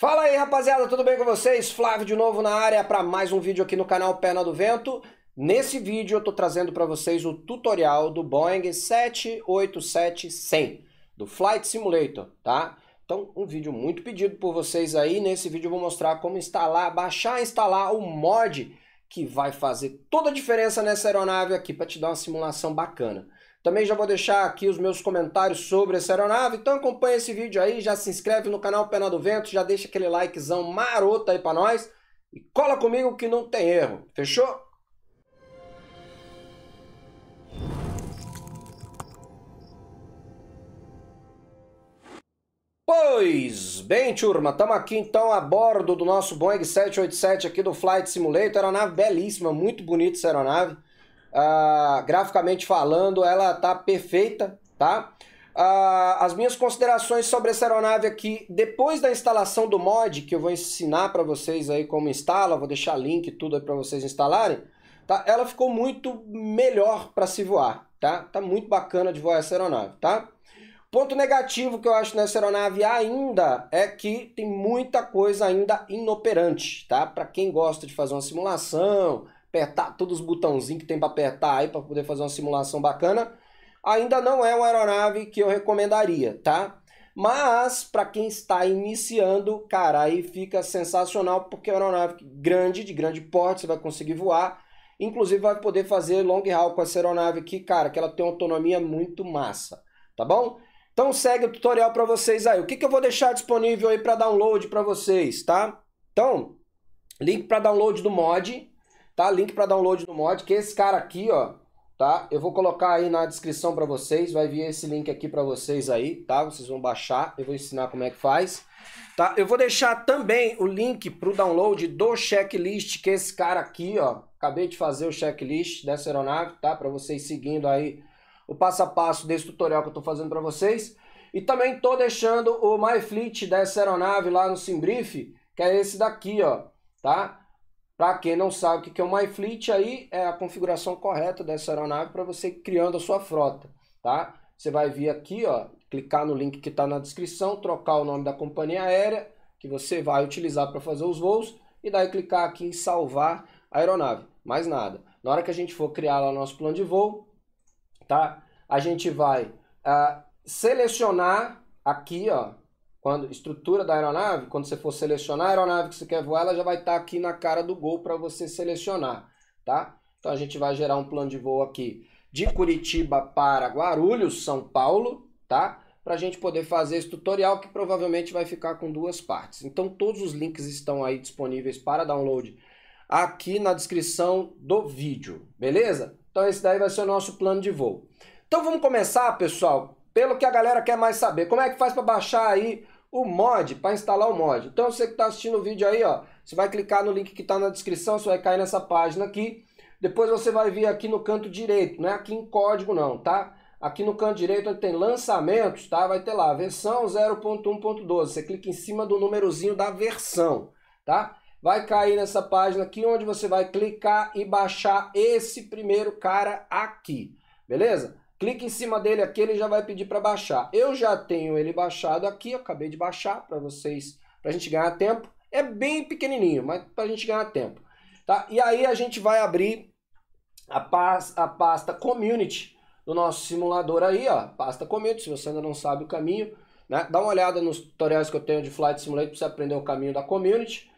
Fala aí rapaziada, tudo bem com vocês? Flávio de novo na área para mais um vídeo aqui no canal Perna do Vento. Nesse vídeo eu estou trazendo para vocês o tutorial do Boeing 787-100, do Flight Simulator, tá? Então, um vídeo muito pedido por vocês aí. Nesse vídeo eu vou mostrar como instalar, baixar e instalar o mod que vai fazer toda a diferença nessa aeronave aqui para te dar uma simulação bacana. Também já vou deixar aqui os meus comentários sobre essa aeronave, então acompanha esse vídeo aí, já se inscreve no canal Pena do Vento, já deixa aquele likezão maroto aí para nós e cola comigo que não tem erro, fechou? Pois bem, turma, estamos aqui então a bordo do nosso Boeing 787 aqui do Flight Simulator, aeronave belíssima, muito bonita essa aeronave. Ah, graficamente falando, ela tá perfeita, tá? Uh, as minhas considerações sobre essa aeronave aqui, depois da instalação do mod, que eu vou ensinar para vocês aí como instala, vou deixar link tudo aí para vocês instalarem, tá? Ela ficou muito melhor para se voar, tá? Tá muito bacana de voar essa aeronave, tá? Ponto negativo que eu acho nessa aeronave ainda é que tem muita coisa ainda inoperante, tá? Para quem gosta de fazer uma simulação, apertar todos os botãozinhos que tem para apertar aí para poder fazer uma simulação bacana. Ainda não é uma aeronave que eu recomendaria, tá? Mas para quem está iniciando, cara, aí fica sensacional porque é uma aeronave grande, de grande porte, você vai conseguir voar. Inclusive vai poder fazer long haul com essa aeronave aqui, cara, que ela tem uma autonomia muito massa, tá bom? Então segue o tutorial para vocês aí. O que, que eu vou deixar disponível aí para download para vocês, tá? Então, link para download do mod, tá? Link para download do mod, que esse cara aqui, ó, tá? Eu vou colocar aí na descrição para vocês, vai vir esse link aqui para vocês aí, tá? Vocês vão baixar, eu vou ensinar como é que faz, tá? Eu vou deixar também o link para o download do checklist que esse cara aqui, ó, acabei de fazer o checklist dessa aeronave, tá? Para vocês seguindo aí o passo a passo desse tutorial que eu tô fazendo para vocês. E também tô deixando o MyFleet dessa aeronave lá no Simbrief, que é esse daqui, ó, tá? Para quem não sabe o que é o MyFleet, aí é a configuração correta dessa aeronave para você criando a sua frota, tá? Você vai vir aqui, ó, clicar no link que está na descrição, trocar o nome da companhia aérea que você vai utilizar para fazer os voos e daí clicar aqui em salvar a aeronave, mais nada. Na hora que a gente for criar lá o nosso plano de voo, tá? A gente vai uh, selecionar aqui, ó, quando estrutura da aeronave, quando você for selecionar a aeronave que você quer voar, ela já vai estar tá aqui na cara do gol para você selecionar, tá? Então a gente vai gerar um plano de voo aqui de Curitiba para Guarulhos, São Paulo, tá? Para a gente poder fazer esse tutorial que provavelmente vai ficar com duas partes. Então todos os links estão aí disponíveis para download aqui na descrição do vídeo, beleza? Então esse daí vai ser o nosso plano de voo. Então vamos começar, pessoal, pelo que a galera quer mais saber. Como é que faz para baixar aí o mod, para instalar o mod? Então você que está assistindo o vídeo aí, ó, você vai clicar no link que está na descrição, você vai cair nessa página aqui. Depois você vai vir aqui no canto direito, não é aqui em código não, tá? Aqui no canto direito onde tem lançamentos, tá? Vai ter lá, versão 0.1.12. Você clica em cima do númerozinho da versão, tá? Vai cair nessa página aqui onde você vai clicar e baixar esse primeiro cara aqui, beleza? Clique em cima dele aqui, ele já vai pedir para baixar. Eu já tenho ele baixado aqui, eu acabei de baixar para vocês, para a gente ganhar tempo. É bem pequenininho, mas para a gente ganhar tempo. Tá? E aí a gente vai abrir a, pas a pasta Community do nosso simulador aí, ó, pasta Community, se você ainda não sabe o caminho, né? Dá uma olhada nos tutoriais que eu tenho de Flight Simulator para você aprender o caminho da Community.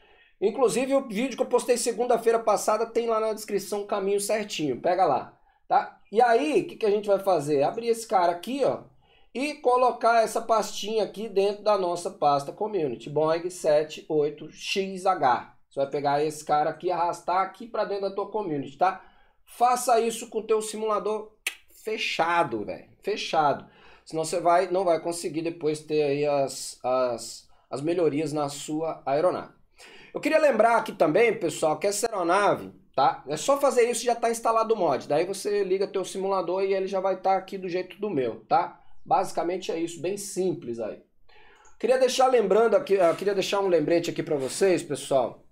Inclusive o vídeo que eu postei segunda-feira passada tem lá na descrição o caminho certinho, pega lá, tá? E aí, o que, que a gente vai fazer? Abrir esse cara aqui, ó, e colocar essa pastinha aqui dentro da nossa pasta community, Boeing 78xh. Você vai pegar esse cara aqui e arrastar aqui para dentro da tua community, tá? Faça isso com o teu simulador fechado, velho, fechado. Senão você vai, não vai conseguir depois ter aí as, as, as melhorias na sua aeronave. Eu queria lembrar aqui também, pessoal, que essa aeronave tá? É só fazer isso e já está instalado o mod. Daí você liga teu simulador e ele já vai estar tá aqui do jeito do meu, tá? Basicamente é isso, bem simples aí. Queria deixar lembrando aqui, ah, queria deixar um lembrete aqui para vocês, pessoal.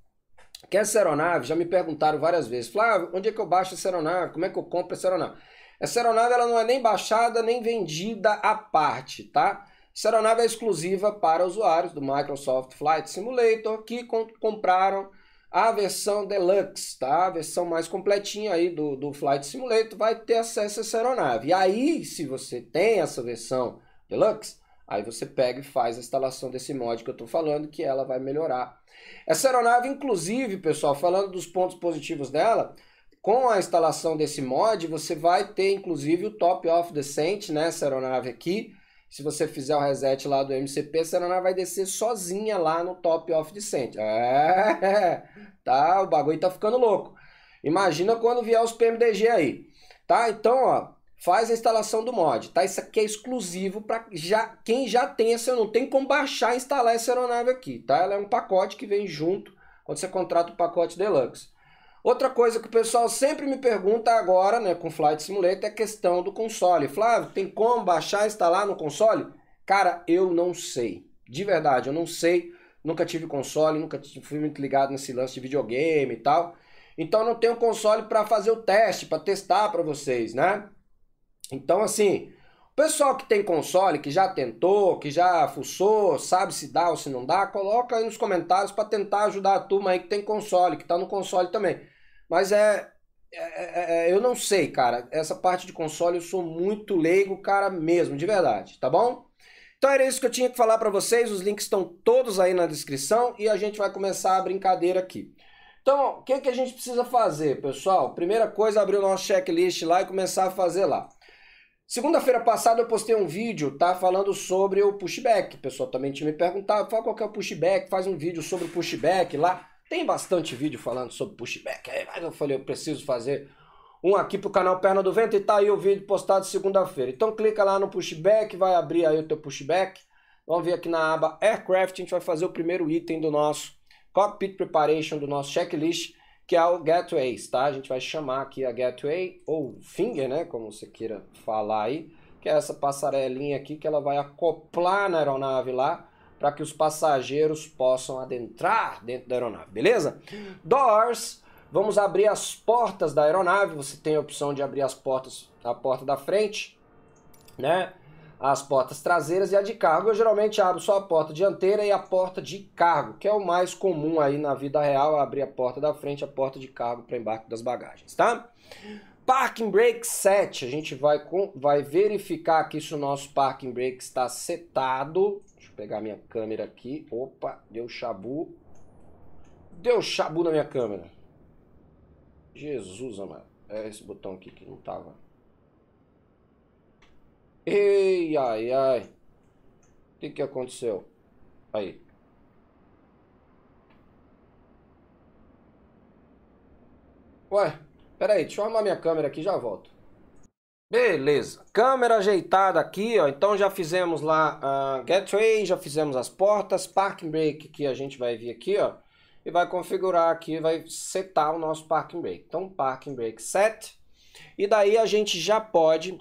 Quer essa aeronave, já me perguntaram várias vezes, Flávio, onde é que eu baixo essa aeronave? Como é que eu compro essa aeronave? Essa aeronave ela não é nem baixada nem vendida à parte, tá? Essa aeronave é exclusiva para usuários do Microsoft Flight Simulator que compraram a versão deluxe, tá? A versão mais completinha aí do, do Flight Simulator vai ter acesso a essa aeronave. E aí, se você tem essa versão deluxe, aí você pega e faz a instalação desse mod que eu estou falando, que ela vai melhorar. Essa aeronave, inclusive, pessoal, falando dos pontos positivos dela, com a instalação desse mod, você vai ter, inclusive, o Top of Descent nessa né, aeronave aqui, se você fizer o reset lá do MCP, a aeronave vai descer sozinha lá no top off descent. É, tá, o bagulho tá ficando louco. Imagina quando vier os PMDG aí. Tá? Então, ó, faz a instalação do mod, tá? Isso aqui é exclusivo para já quem já tem essa, não tem como baixar e instalar essa aeronave aqui, tá? Ela é um pacote que vem junto quando você contrata o pacote Deluxe. Outra coisa que o pessoal sempre me pergunta agora, né, com Flight Simulator, é a questão do console. Flávio, tem como baixar e instalar no console? Cara, eu não sei. De verdade, eu não sei. Nunca tive console, nunca fui muito ligado nesse lance de videogame e tal. Então não tenho console para fazer o teste, para testar para vocês, né? Então assim, Pessoal que tem console, que já tentou, que já fuçou, sabe se dá ou se não dá, coloca aí nos comentários para tentar ajudar a turma aí que tem console, que tá no console também. Mas é é, é, é, é, eu não sei, cara. Essa parte de console eu sou muito leigo, cara, mesmo, de verdade, tá bom? Então era isso que eu tinha que falar para vocês. Os links estão todos aí na descrição e a gente vai começar a brincadeira aqui. Então, o que, que a gente precisa fazer, pessoal? Primeira coisa, abrir o nosso checklist lá e começar a fazer lá. Segunda-feira passada eu postei um vídeo, tá? Falando sobre o pushback. O pessoal também tinha me perguntado, fala qual que é o pushback, faz um vídeo sobre o pushback lá. Tem bastante vídeo falando sobre pushback, mas eu falei, eu preciso fazer um aqui pro canal Perna do Vento e tá aí o vídeo postado segunda-feira. Então clica lá no pushback, vai abrir aí o teu pushback. Vamos ver aqui na aba Aircraft, a gente vai fazer o primeiro item do nosso Cockpit Preparation, do nosso checklist que é o Gateways, tá? A gente vai chamar aqui a Gateway, ou Finger, né? Como você queira falar aí, que é essa passarelinha aqui que ela vai acoplar na aeronave lá, para que os passageiros possam adentrar dentro da aeronave, beleza? Doors, vamos abrir as portas da aeronave, você tem a opção de abrir as portas, a porta da frente, né? as portas traseiras e a de cargo. Eu geralmente abro só a porta dianteira e a porta de cargo, que é o mais comum aí na vida real, abrir a porta da frente e a porta de cargo para embarque das bagagens, tá? Parking Brake Set, a gente vai, com, vai verificar aqui se o nosso Parking Brake está setado. Deixa eu pegar minha câmera aqui. Opa, deu chabu. Deu chabu na minha câmera. Jesus, amado. É esse botão aqui que não tava. Ei, ai, ai. O que, que aconteceu? Aí. Ué, peraí, deixa eu arrumar minha câmera aqui já volto. Beleza, câmera ajeitada aqui, ó. Então já fizemos lá a gateway, já fizemos as portas, parking brake que a gente vai vir aqui, ó. E vai configurar aqui, vai setar o nosso parking brake. Então parking brake set. E daí a gente já pode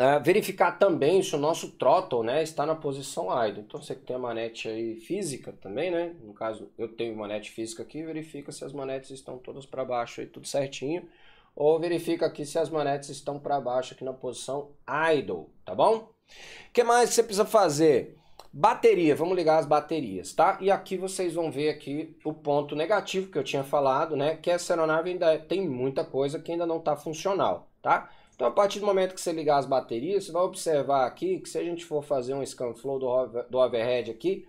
é, verificar também se o nosso throttle né, está na posição idle. Então você que tem a manete aí física também, né? No caso, eu tenho manete física aqui, verifica se as manetes estão todas para baixo e tudo certinho. Ou verifica aqui se as manetes estão para baixo aqui na posição idle, tá bom? O que mais você precisa fazer? Bateria, vamos ligar as baterias, tá? E aqui vocês vão ver aqui o ponto negativo que eu tinha falado, né? Que essa aeronave ainda tem muita coisa que ainda não está funcional, Tá? Então, a partir do momento que você ligar as baterias, você vai observar aqui que se a gente for fazer um scan flow do, do overhead aqui,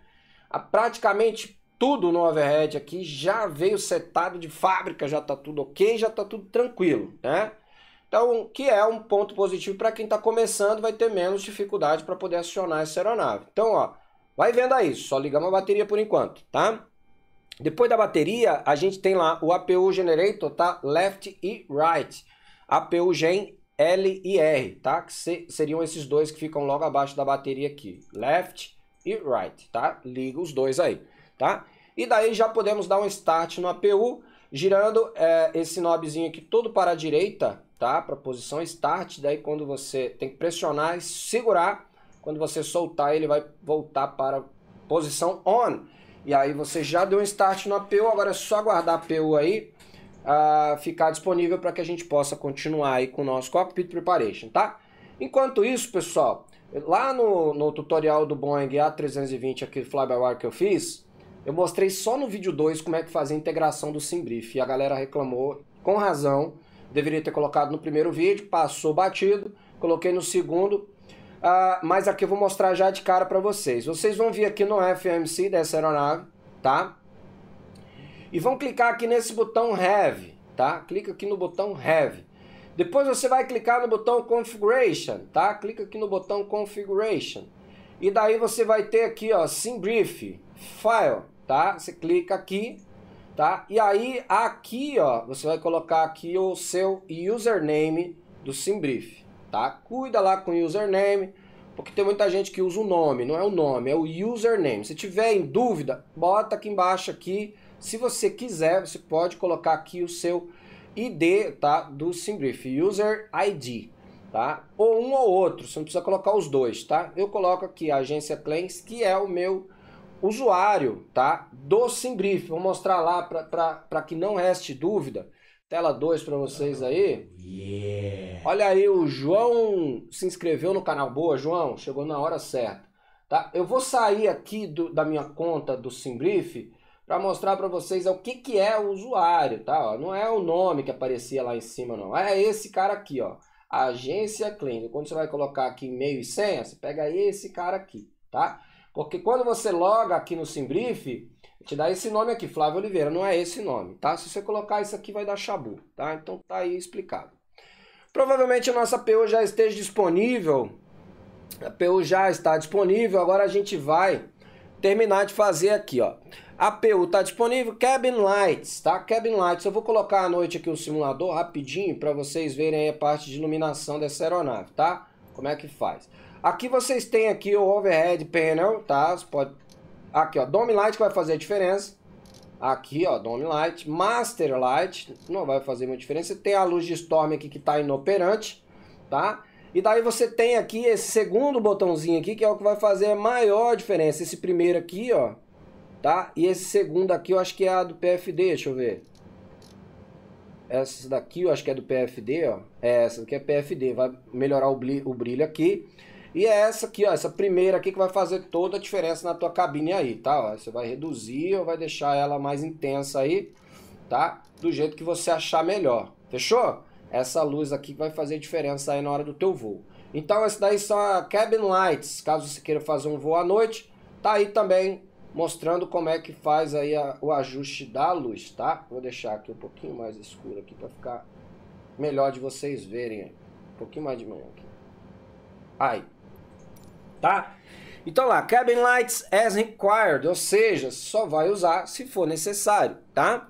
praticamente tudo no overhead aqui já veio setado de fábrica, já está tudo ok, já está tudo tranquilo, né? Então, que é um ponto positivo para quem está começando, vai ter menos dificuldade para poder acionar essa aeronave. Então, ó, vai vendo aí, só ligamos a bateria por enquanto, tá? Depois da bateria, a gente tem lá o APU Generator, tá? Left e Right. APU Gen L e R, tá? Que se, seriam esses dois que ficam logo abaixo da bateria aqui, left e right, tá? Liga os dois aí, tá? E daí já podemos dar um start no APU, girando é, esse nobzinho aqui todo para a direita, tá? Para a posição start, daí quando você tem que pressionar e segurar, quando você soltar ele vai voltar para a posição on. E aí você já deu um start no APU, agora é só aguardar a APU aí, uh, ficar disponível para que a gente possa continuar aí com o nosso cockpit preparation, tá? Enquanto isso, pessoal, lá no, no tutorial do Boeing A320, aqui fly by que eu fiz, eu mostrei só no vídeo 2 como é que fazia a integração do Simbrief. E a galera reclamou, com razão, deveria ter colocado no primeiro vídeo, passou batido, coloquei no segundo, uh, mas aqui eu vou mostrar já de cara para vocês. Vocês vão vir aqui no FMC dessa aeronave, tá? e vão clicar aqui nesse botão Have, tá? Clica aqui no botão Have. Depois você vai clicar no botão Configuration, tá? Clica aqui no botão Configuration. E daí você vai ter aqui, ó, SimBrief, File, tá? Você clica aqui, tá? E aí aqui, ó, você vai colocar aqui o seu username do SimBrief, tá? Cuida lá com o username, porque tem muita gente que usa o nome, não é o nome, é o username. Se tiver em dúvida, bota aqui embaixo aqui se você quiser, você pode colocar aqui o seu ID tá, do Simbrief, User ID. Tá? Ou um ou outro, você não precisa colocar os dois, tá? Eu coloco aqui a agência Cleans que é o meu usuário tá? do Simbrief. Vou mostrar lá para que não reste dúvida. Tela 2 para vocês aí. yeah. Olha aí, o João se inscreveu no canal. Boa, João. Chegou na hora certa. Tá? Eu vou sair aqui do, da minha conta do Simbrief para mostrar para vocês é o que, que é o usuário, tá? Ó, não é o nome que aparecia lá em cima, não. É esse cara aqui, ó. Agência Clínica. Quando você vai colocar aqui e-mail e senha, você pega esse cara aqui, tá? Porque quando você loga aqui no Simbrief, te dá esse nome aqui, Flávio Oliveira. Não é esse nome, tá? Se você colocar isso aqui, vai dar chabu, tá? Então tá aí explicado. Provavelmente a nossa PO já esteja disponível. A PO já está disponível. Agora a gente vai terminar de fazer aqui, ó. Apu tá disponível, Cabin Lights, tá? Cabin Lights, eu vou colocar à noite aqui o simulador rapidinho para vocês verem a parte de iluminação dessa aeronave, tá? Como é que faz. Aqui vocês têm aqui o overhead panel, tá? Você pode... Aqui, ó, Dome Light que vai fazer a diferença. Aqui, ó, Dome Light, Master Light, não vai fazer muita diferença. Tem a luz de Storm aqui que tá inoperante, tá? E daí você tem aqui esse segundo botãozinho aqui, que é o que vai fazer a maior diferença. Esse primeiro aqui, ó, tá? E esse segundo aqui, eu acho que é a do PFD, deixa eu ver. Essa daqui, eu acho que é do PFD, ó. É, essa aqui é PFD, vai melhorar o brilho aqui. E é essa aqui, ó, essa primeira aqui que vai fazer toda a diferença na tua cabine aí, tá? Ó, você vai reduzir ou vai deixar ela mais intensa aí, tá? Do jeito que você achar melhor, fechou? Essa luz aqui vai fazer diferença aí na hora do teu voo. Então, esse daí são a cabin lights, caso você queira fazer um voo à noite. Tá aí também mostrando como é que faz aí a, o ajuste da luz, tá? Vou deixar aqui um pouquinho mais escuro aqui para ficar melhor de vocês verem. Um pouquinho mais de manhã aqui. Aí. Tá? Então lá, cabin lights as required, ou seja, só vai usar se for necessário, Tá?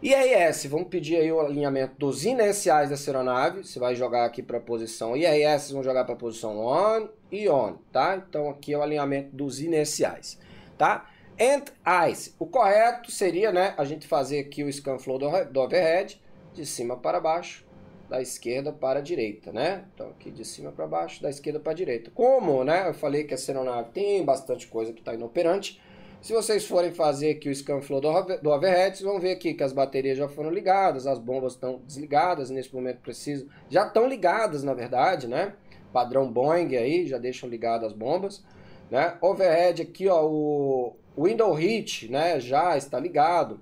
IRS, é, vamos pedir aí o alinhamento dos inerciais dessa aeronave. Você vai jogar aqui para a posição IRS, é, vão jogar para a posição ON e ON, tá? Então aqui é o alinhamento dos inerciais, tá? And ICE, o correto seria, né, a gente fazer aqui o scan flow do, do overhead, de cima para baixo, da esquerda para a direita, né? Então aqui de cima para baixo, da esquerda para a direita. Como, né, eu falei que a aeronave tem bastante coisa que está inoperante, se vocês forem fazer aqui o scan flow do, do overhead, vocês vão ver aqui que as baterias já foram ligadas, as bombas estão desligadas nesse momento preciso. Já estão ligadas, na verdade, né? Padrão Boeing aí, já deixam ligadas as bombas. Né? Overhead aqui, ó, o window heat, né, já está ligado.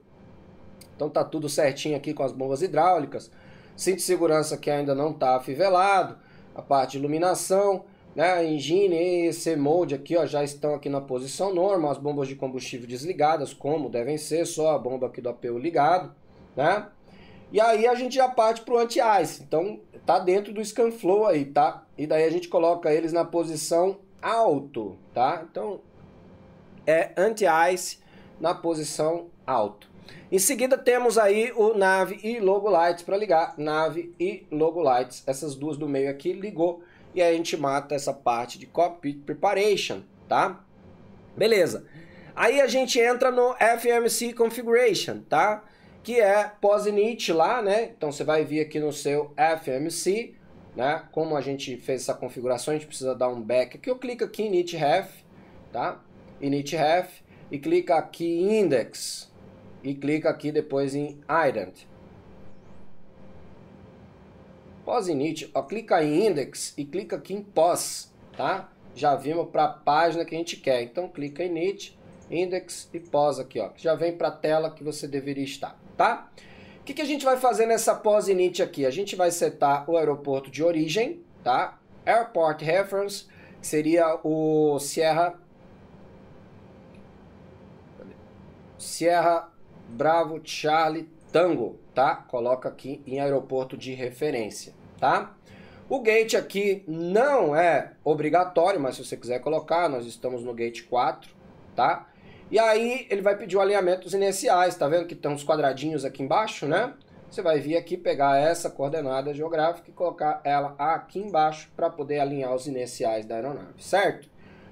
Então tá tudo certinho aqui com as bombas hidráulicas. Cinto de segurança que ainda não está afivelado. A parte de iluminação né? Engine, esse molde aqui, ó, já estão aqui na posição normal, as bombas de combustível desligadas, como devem ser, só a bomba aqui do APU ligado, né? E aí a gente já parte pro anti-ice, então tá dentro do scan flow aí, tá? E daí a gente coloca eles na posição alto, tá? Então é anti-ice na posição alto. Em seguida temos aí o nave e logo lights para ligar, nave e logo lights, essas duas do meio aqui ligou e aí a gente mata essa parte de cockpit preparation, tá? Beleza. Aí a gente entra no FMC configuration, tá? Que é pós-init lá, né? Então você vai vir aqui no seu FMC, né? Como a gente fez essa configuração, a gente precisa dar um back aqui. Eu clico aqui em init ref, tá? Init ref e clica aqui em index e clica aqui depois em ident pós-init, ó, clica em index e clica aqui em pós, tá? Já vimos para a página que a gente quer. Então clica em init, index e pós aqui, ó. Já vem para a tela que você deveria estar, tá? O que, que a gente vai fazer nessa pós init aqui? A gente vai setar o aeroporto de origem, tá? Airport reference seria o Sierra Sierra Bravo Charlie Tango, tá? Coloca aqui em aeroporto de referência tá? O gate aqui não é obrigatório, mas se você quiser colocar, nós estamos no gate 4, tá? E aí ele vai pedir o alinhamento dos iniciais, tá vendo que tem uns quadradinhos aqui embaixo, né? Você vai vir aqui pegar essa coordenada geográfica e colocar ela aqui embaixo para poder alinhar os iniciais da aeronave, certo?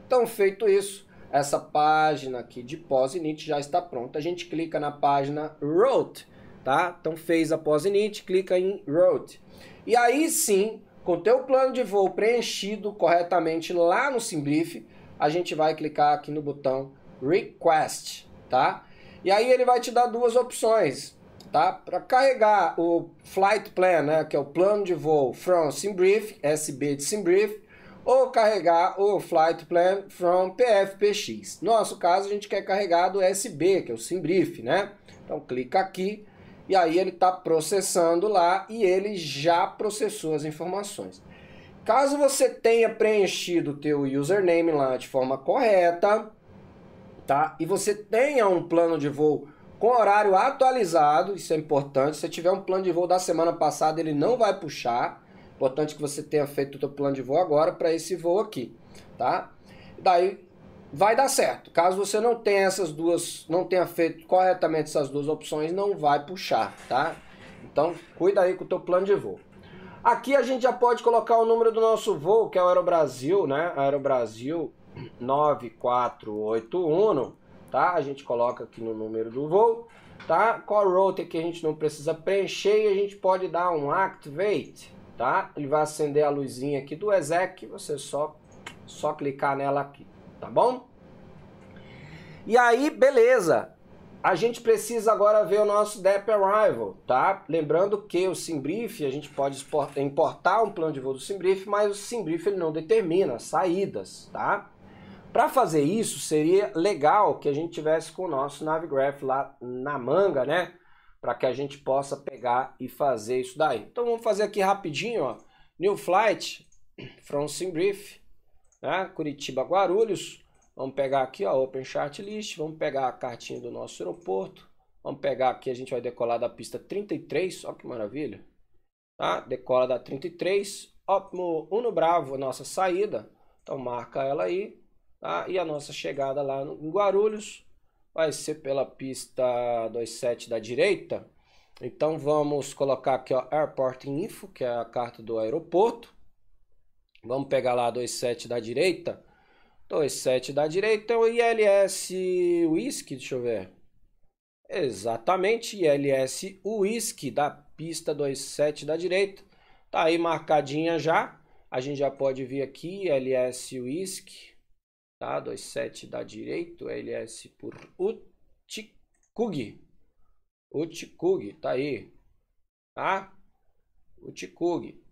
Então, feito isso, essa página aqui de pós-init já está pronta. A gente clica na página Route tá? Então fez após init, clica em route. E aí sim, com teu plano de voo preenchido corretamente lá no Simbrief, a gente vai clicar aqui no botão request, tá? E aí ele vai te dar duas opções, tá? Para carregar o flight plan, né, que é o plano de voo from Simbrief, SB de Simbrief, ou carregar o Flight Plan from PFPX. Nosso caso, a gente quer carregar do SB, que é o Simbrief, né? Então clica aqui, e aí ele está processando lá e ele já processou as informações. Caso você tenha preenchido o teu username lá de forma correta, tá? E você tenha um plano de voo com horário atualizado, isso é importante. Se tiver um plano de voo da semana passada, ele não vai puxar. Importante que você tenha feito o teu plano de voo agora para esse voo aqui, tá? Daí vai dar certo. Caso você não tenha essas duas, não tenha feito corretamente essas duas opções, não vai puxar, tá? Então, cuida aí com o teu plano de voo. Aqui a gente já pode colocar o número do nosso voo, que é o Aerobrasil, né? Aerobrasil 9481, tá? A gente coloca aqui no número do voo, tá? o route que a gente não precisa preencher e a gente pode dar um activate, tá? Ele vai acender a luzinha aqui do exec, você só só clicar nela aqui tá bom? E aí, beleza. A gente precisa agora ver o nosso DEP Arrival, tá? Lembrando que o SimBrief, a gente pode importar um plano de voo do SimBrief, mas o SimBrief ele não determina saídas, tá? Para fazer isso, seria legal que a gente tivesse com o nosso Navigraph lá na manga, né? Para que a gente possa pegar e fazer isso daí. Então vamos fazer aqui rapidinho, ó. New Flight from SimBrief. Tá? Curitiba Guarulhos. Vamos pegar aqui a Open Chart List. Vamos pegar a cartinha do nosso aeroporto. Vamos pegar aqui, a gente vai decolar da pista 33. Olha que maravilha. Tá? Decola da 33. Opmo Uno Bravo, nossa saída. Então marca ela aí. Tá? E a nossa chegada lá no, em Guarulhos vai ser pela pista 27 da direita. Então vamos colocar aqui ó, Airport Info, que é a carta do aeroporto. Vamos pegar lá 27 da direita. 27 da direita é o ILS Whisky, deixa eu ver. Exatamente, ILS Whisky da pista 27 da direita. Tá aí marcadinha já. A gente já pode vir aqui, ILS Whisky, tá? 27 da direita, ILS por Utikug. Utikug, tá aí. Tá? Utikug.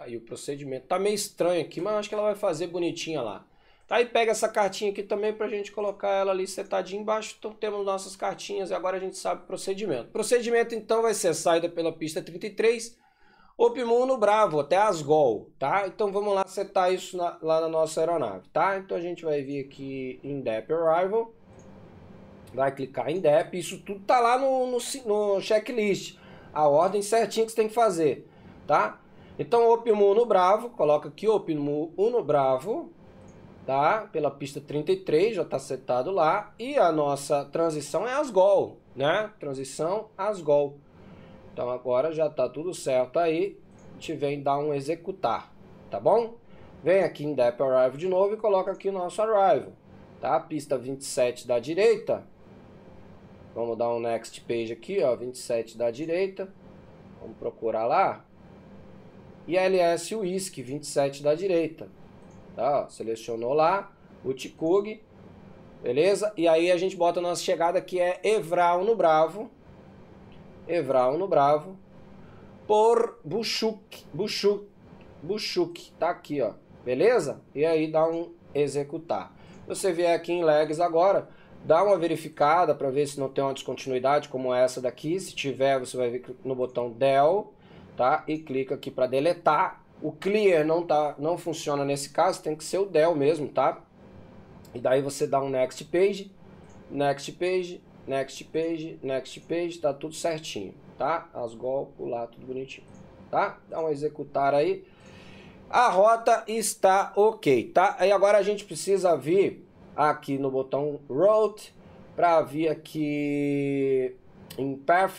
Aí o procedimento. Tá meio estranho aqui, mas acho que ela vai fazer bonitinha lá. Tá, aí pega essa cartinha aqui também pra gente colocar ela ali setadinha embaixo. Então temos nossas cartinhas e agora a gente sabe o procedimento. O procedimento então vai ser saída pela pista 33, Opimuno Bravo, até Asgol, tá? Então vamos lá setar isso na, lá na nossa aeronave, tá? Então a gente vai vir aqui em depth Arrival, vai clicar em DEP, isso tudo tá lá no, no, no checklist, a ordem certinha que você tem que fazer, Tá? Então, Opimo Uno Bravo, coloca aqui Opimo Uno Bravo, tá? Pela pista 33, já está setado lá. E a nossa transição é Asgol, né? Transição Asgol. Então, agora já está tudo certo aí. A gente vem dar um executar, tá bom? Vem aqui em Depth Arrival de novo e coloca aqui o nosso Arrival, tá? Pista 27 da direita. Vamos dar um Next Page aqui, ó, 27 da direita. Vamos procurar lá e LS Whisky, 27 da direita. Tá? selecionou lá o Ticug, beleza? E aí a gente bota a nossa chegada que é Evral no Bravo. Evral no Bravo. Por Buchuk, Buchuk, Buchuk, tá aqui, ó. Beleza? E aí dá um executar. Você vier aqui em legs agora, dá uma verificada para ver se não tem uma descontinuidade como essa daqui. Se tiver, você vai ver no botão del tá? E clica aqui para deletar. O clear não, tá, não funciona nesse caso, tem que ser o del mesmo, tá? E daí você dá um next page, next page, next page, next page, tá tudo certinho, tá? As golpes lá, tudo bonitinho, tá? Dá um executar aí. A rota está ok, tá? Aí agora a gente precisa vir aqui no botão Route para vir aqui em Path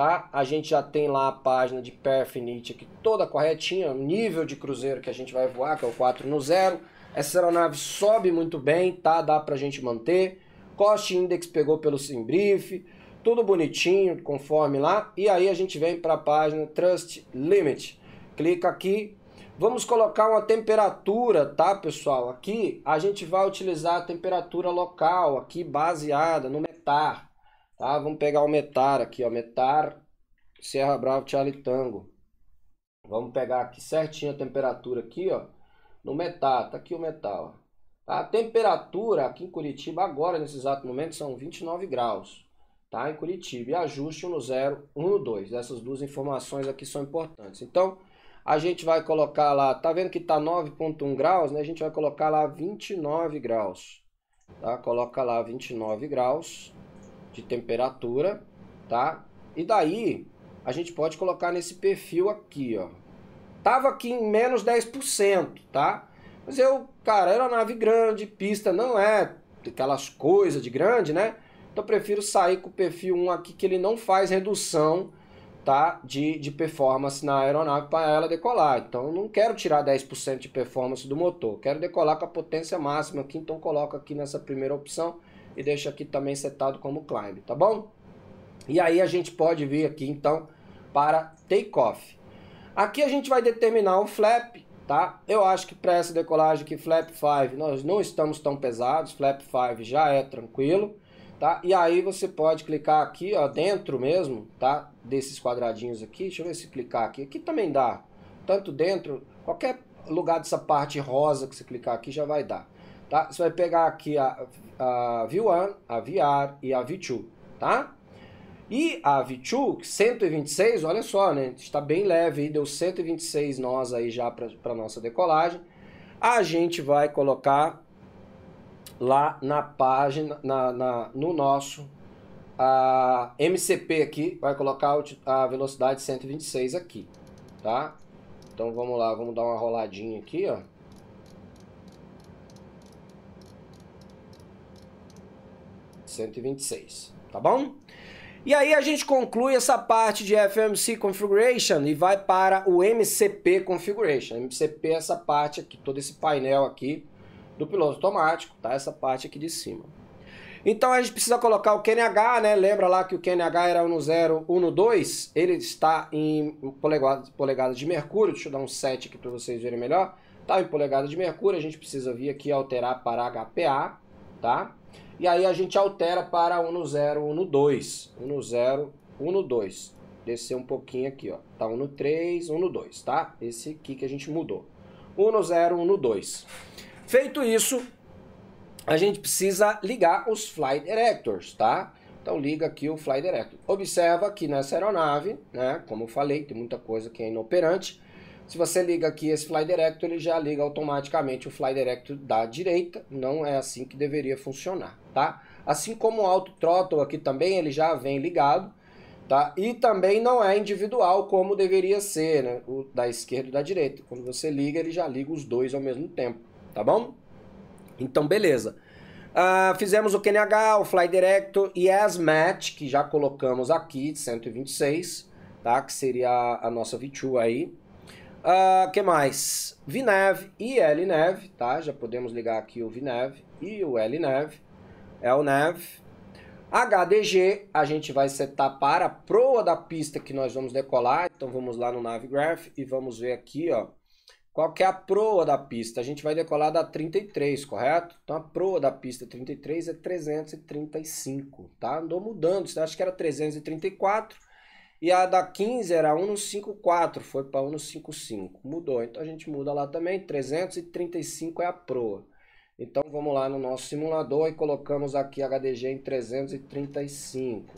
tá? A gente já tem lá a página de Perfinite aqui toda corretinha, o nível de cruzeiro que a gente vai voar, que é o 4 no 0. Essa aeronave sobe muito bem, tá? Dá pra gente manter. Cost Index pegou pelo Simbrief, tudo bonitinho, conforme lá. E aí a gente vem para a página Trust Limit. Clica aqui. Vamos colocar uma temperatura, tá, pessoal? Aqui a gente vai utilizar a temperatura local, aqui baseada no METAR, Tá, vamos pegar o Metar aqui, ó. Metar, Serra bravo tialitango Vamos pegar aqui certinho a temperatura aqui, ó. No metar tá aqui o metal, ó. Tá, a temperatura aqui em Curitiba agora, nesse exato momento, são 29 graus, tá? Em Curitiba. E ajuste 1 no 0, 1 no 2. Essas duas informações aqui são importantes. Então, a gente vai colocar lá, tá vendo que tá 9.1 graus, né? A gente vai colocar lá 29 graus, tá? Coloca lá 29 graus de temperatura, tá? E daí, a gente pode colocar nesse perfil aqui, ó. Tava aqui em menos 10%, tá? Mas eu, cara, era nave grande, pista não é aquelas coisas de grande, né? Então prefiro sair com o perfil 1 aqui, que ele não faz redução tá? de, de performance na aeronave para ela decolar. Então não quero tirar 10% de performance do motor, quero decolar com a potência máxima aqui, então coloco aqui nessa primeira opção e deixo aqui também setado como climb, tá bom? E aí a gente pode vir aqui então para takeoff. Aqui a gente vai determinar o flap, tá? Eu acho que para essa decolagem aqui, flap 5, nós não estamos tão pesados, flap 5 já é tranquilo, tá? E aí você pode clicar aqui, ó, dentro mesmo, tá? Desses quadradinhos aqui, deixa eu ver se clicar aqui, aqui também dá, tanto dentro, qualquer lugar dessa parte rosa que você clicar aqui já vai dar tá? Você vai pegar aqui a, a V1, a VR e a V2, tá? E a V2, 126, olha só, né? Está bem leve, deu 126 nós aí já para nossa decolagem. A gente vai colocar lá na página, na, na no nosso a MCP aqui, vai colocar a velocidade 126 aqui, tá? Então vamos lá, vamos dar uma roladinha aqui, ó. 126, tá bom? E aí a gente conclui essa parte de FMC Configuration e vai para o MCP Configuration. MCP é essa parte aqui, todo esse painel aqui do piloto automático, tá? Essa parte aqui de cima. Então a gente precisa colocar o QNH, né? Lembra lá que o QNH era 1012? Ele está em polegadas polegada de mercúrio. Deixa eu dar um set aqui para vocês verem melhor. Tá em polegada de mercúrio, a gente precisa vir aqui alterar para HPA, tá? E aí a gente altera para 1 no 0, 1 no 2. 1 no 0, 1 no 2. Descer um pouquinho aqui, ó. Tá 1 no 3, 1 no 2, tá? Esse aqui que a gente mudou. 1 no 0, 1 no 2. Feito isso, a gente precisa ligar os Fly directors, tá? Então liga aqui o Fly director. Observa que nessa aeronave, né, como eu falei, tem muita coisa que é inoperante. Se você liga aqui esse Fly Direct, ele já liga automaticamente o Fly Direct da direita. Não é assim que deveria funcionar, tá? Assim como o Auto Throttle aqui também, ele já vem ligado, tá? E também não é individual como deveria ser, né? O da esquerda e da direita. Quando você liga, ele já liga os dois ao mesmo tempo, tá bom? Então, beleza. Uh, fizemos o QNH, o Fly Direct e Match, que já colocamos aqui, 126, tá? Que seria a nossa V2 aí. Uh, que mais? Vinev e Lnev, tá? Já podemos ligar aqui o Vinev e o Lnev. É o Nev. HDG, a gente vai setar para a proa da pista que nós vamos decolar. Então vamos lá no Navigraph e vamos ver aqui, ó. Qual que é a proa da pista? A gente vai decolar da 33, correto? Então a proa da pista 33 é 335, tá? Andou mudando, acho que era 334 e a da 15 era 1,54, foi para 1,55. Mudou, então a gente muda lá também. 335 é a proa. Então vamos lá no nosso simulador e colocamos aqui HDG em 335.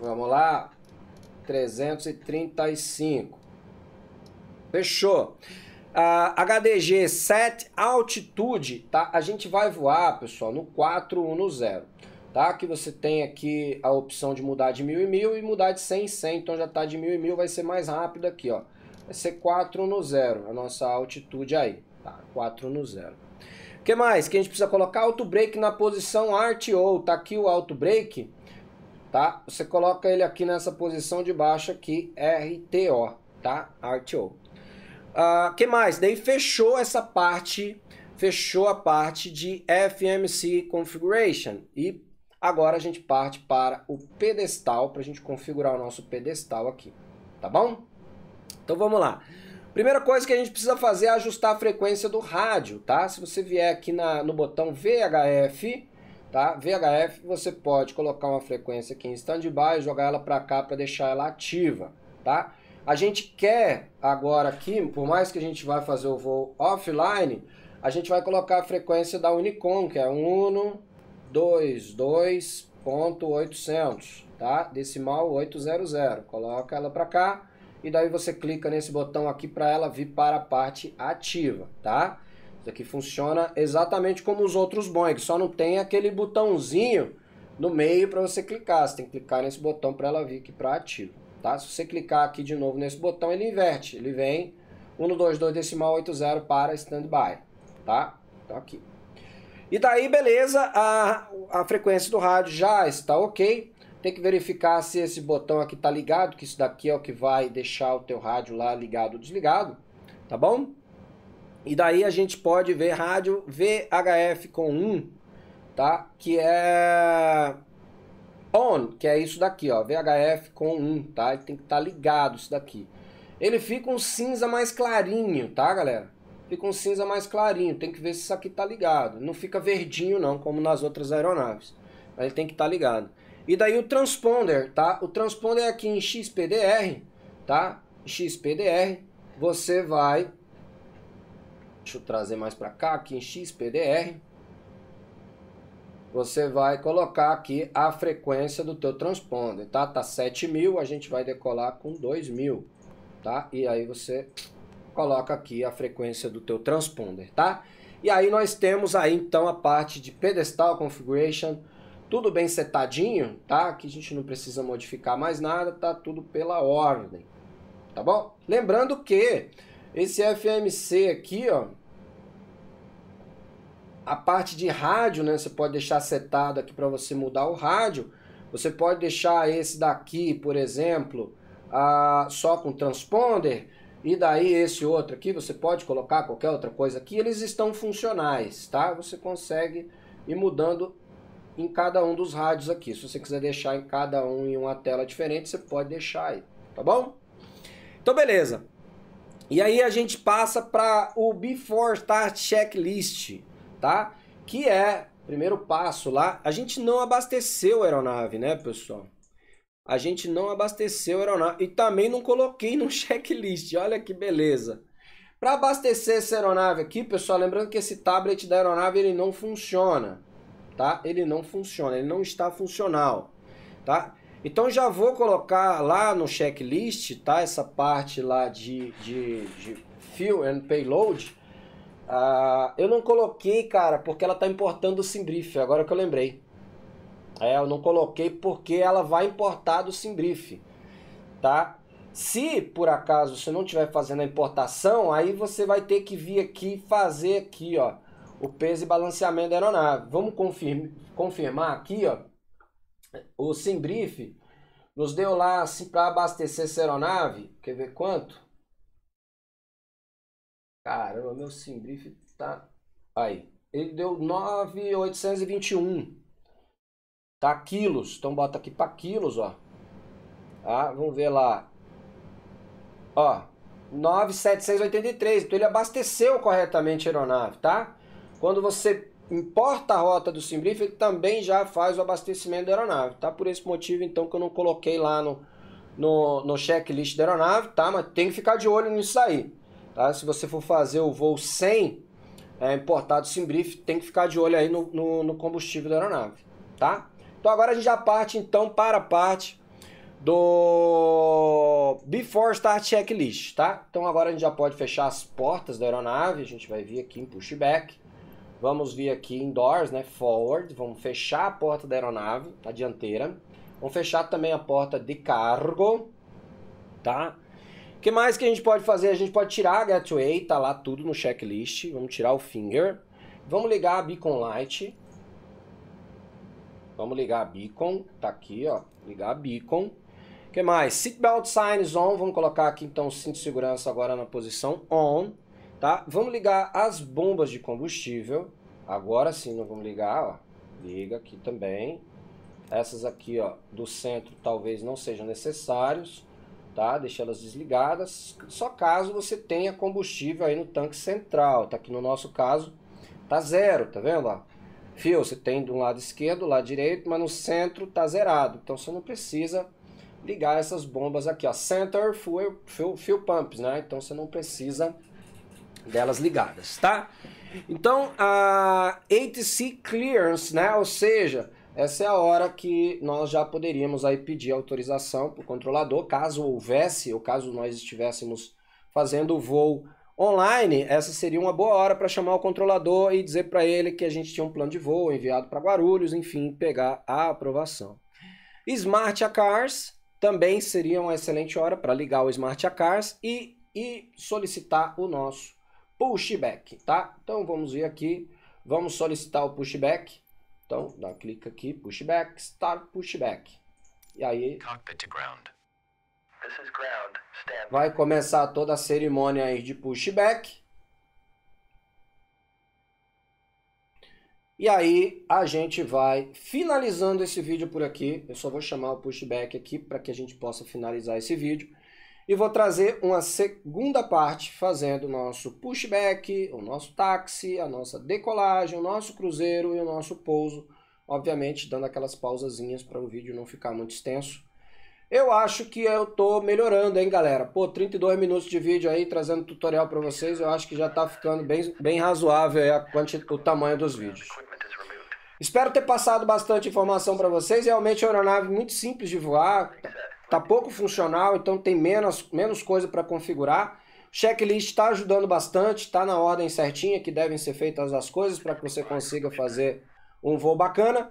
Vamos lá. 335. Fechou. Uh, HDG 7 altitude, tá? A gente vai voar, pessoal, no 410, tá? Que você tem aqui a opção de mudar de 1000 e 1000 e mudar de 100 e 100. Então já tá de 1000 e 1000, vai ser mais rápido aqui, ó. Vai ser 410, a nossa altitude aí, tá? 410. O que mais que a gente precisa colocar? Auto break na posição RTO, tá aqui o auto break, tá? Você coloca ele aqui nessa posição de baixo aqui, RTO, tá? RTO. Uh, que mais? Daí fechou essa parte, fechou a parte de FMC Configuration. E agora a gente parte para o pedestal, para a gente configurar o nosso pedestal aqui, tá bom? Então vamos lá. Primeira coisa que a gente precisa fazer é ajustar a frequência do rádio, tá? Se você vier aqui na, no botão VHF, tá? VHF, você pode colocar uma frequência aqui em standby, jogar ela para cá para deixar ela ativa, tá? A gente quer agora aqui, por mais que a gente vai fazer o voo offline, a gente vai colocar a frequência da Unicom, que é 122.800, tá? Decimal 800. Coloca ela para cá e daí você clica nesse botão aqui para ela vir para a parte ativa, tá? Isso aqui funciona exatamente como os outros Boeing, só não tem aquele botãozinho no meio para você clicar. Você tem que clicar nesse botão para ela vir aqui para ativa. Tá? Se você clicar aqui de novo nesse botão, ele inverte. Ele vem 122 decimal 80 para standby. Tá? Então aqui. E daí, beleza, a, a frequência do rádio já está ok. Tem que verificar se esse botão aqui está ligado, que isso daqui é o que vai deixar o teu rádio lá ligado ou desligado, tá bom? E daí a gente pode ver rádio VHF com 1, tá? Que é on, que é isso daqui, ó, VHF com 1, tá? Ele tem que estar tá ligado isso daqui. Ele fica um cinza mais clarinho, tá, galera? Fica um cinza mais clarinho, tem que ver se isso aqui tá ligado. Não fica verdinho não, como nas outras aeronaves. Mas ele tem que estar tá ligado. E daí o transponder, tá? O transponder é aqui em XPDR, tá? XPDR, você vai... Deixa eu trazer mais para cá, aqui em XPDR você vai colocar aqui a frequência do teu transponder, tá? Tá 7.000, a gente vai decolar com 2.000, tá? E aí você coloca aqui a frequência do teu transponder, tá? E aí nós temos aí então a parte de pedestal configuration, tudo bem setadinho, tá? Que a gente não precisa modificar mais nada, tá tudo pela ordem, tá bom? Lembrando que esse FMC aqui, ó, a parte de rádio, né? Você pode deixar setado aqui para você mudar o rádio. Você pode deixar esse daqui, por exemplo, a, só com transponder. E daí esse outro aqui, você pode colocar qualquer outra coisa aqui. Eles estão funcionais, tá? Você consegue ir mudando em cada um dos rádios aqui. Se você quiser deixar em cada um em uma tela diferente, você pode deixar aí, tá bom? Então, beleza. E aí a gente passa para o Before Start Checklist tá? Que é, primeiro passo lá, a gente não abasteceu a aeronave, né, pessoal? A gente não abasteceu a aeronave e também não coloquei no checklist, olha que beleza. Para abastecer essa aeronave aqui, pessoal, lembrando que esse tablet da aeronave ele não funciona, tá? Ele não funciona, ele não está funcional, tá? Então já vou colocar lá no checklist, tá? Essa parte lá de, de, de fuel and payload, ah, eu não coloquei, cara, porque ela tá importando o Simbrief, agora que eu lembrei. É, eu não coloquei porque ela vai importar do Simbrief, tá? Se por acaso você não estiver fazendo a importação, aí você vai ter que vir aqui fazer aqui, ó, o peso e balanceamento da aeronave. Vamos confirme, confirmar aqui, ó. O Simbrief nos deu lá assim, para abastecer essa aeronave, quer ver quanto? Caramba, meu simbrief tá. Aí. Ele deu 9,821. Tá quilos. Então bota aqui para quilos, ó. Tá? Vamos ver lá. Ó. 9,783. Então ele abasteceu corretamente a aeronave, tá? Quando você importa a rota do simbrief, ele também já faz o abastecimento da aeronave, tá? Por esse motivo, então, que eu não coloquei lá no, no, no checklist da aeronave, tá? Mas tem que ficar de olho nisso aí. Tá? Se você for fazer o voo sem é, importado sem brief, tem que ficar de olho aí no, no, no combustível da aeronave. Tá? Então agora a gente já parte então para a parte do Before Start Checklist, tá? Então agora a gente já pode fechar as portas da aeronave, a gente vai vir aqui em pushback, vamos vir aqui em doors, né, forward, vamos fechar a porta da aeronave, a tá? dianteira, vamos fechar também a porta de cargo, tá? O que mais que a gente pode fazer? A gente pode tirar a Gateway, tá lá tudo no checklist. Vamos tirar o Finger. Vamos ligar a Beacon Light. Vamos ligar a Beacon. Tá aqui, ó. Ligar a Beacon. O que mais? Seatbelt Signs On. Vamos colocar aqui, então, o cinto de segurança agora na posição On. Tá? Vamos ligar as bombas de combustível. Agora sim, não vamos ligar, ó. Liga aqui também. Essas aqui, ó, do centro talvez não sejam necessários tá? Deixa elas desligadas, só caso você tenha combustível aí no tanque central, tá? Que no nosso caso tá zero, tá vendo lá? Fio, você tem do lado esquerdo, do lado direito, mas no centro tá zerado, então você não precisa ligar essas bombas aqui, ó, center fuel, fuel, fuel pumps, né? Então você não precisa delas ligadas, tá? Então, a ATC clearance, né? Ou seja, essa é a hora que nós já poderíamos aí pedir autorização para o controlador, caso houvesse, ou caso nós estivéssemos fazendo o voo online, essa seria uma boa hora para chamar o controlador e dizer para ele que a gente tinha um plano de voo enviado para Guarulhos, enfim, pegar a aprovação. Smart a Cars também seria uma excelente hora para ligar o Smart a Cars e, e solicitar o nosso pushback, tá? Então vamos ver aqui, vamos solicitar o pushback. Então, dá um clique aqui, pushback, start pushback. E aí vai começar toda a cerimônia aí de pushback. E aí a gente vai finalizando esse vídeo por aqui. Eu só vou chamar o pushback aqui para que a gente possa finalizar esse vídeo e vou trazer uma segunda parte fazendo o nosso pushback, o nosso táxi, a nossa decolagem, o nosso cruzeiro e o nosso pouso, obviamente dando aquelas pausazinhas para o vídeo não ficar muito extenso. Eu acho que eu tô melhorando, hein, galera? Pô, 32 minutos de vídeo aí, trazendo tutorial para vocês, eu acho que já tá ficando bem, bem razoável a quanti, o tamanho dos vídeos. Espero ter passado bastante informação para vocês, realmente é uma aeronave muito simples de voar, Está pouco funcional, então tem menos, menos coisa para configurar. Checklist está ajudando bastante, está na ordem certinha que devem ser feitas as coisas para que você consiga fazer um voo bacana.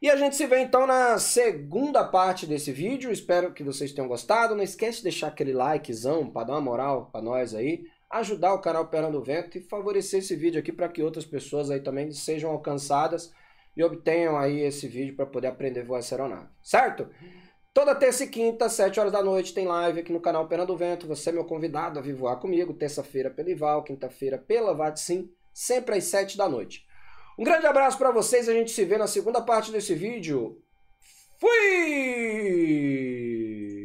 E a gente se vê então na segunda parte desse vídeo. Espero que vocês tenham gostado. Não esquece de deixar aquele likezão para dar uma moral para nós aí, ajudar o canal Operando Vento e favorecer esse vídeo aqui para que outras pessoas aí também sejam alcançadas e obtenham aí esse vídeo para poder aprender a voar essa aeronave. Certo? Toda terça e quinta, 7 horas da noite, tem live aqui no canal Pena do Vento. Você é meu convidado a vivoar comigo. Terça-feira pela Ival, quinta-feira pela Vatsim, sempre às 7 da noite. Um grande abraço para vocês. A gente se vê na segunda parte desse vídeo. Fui!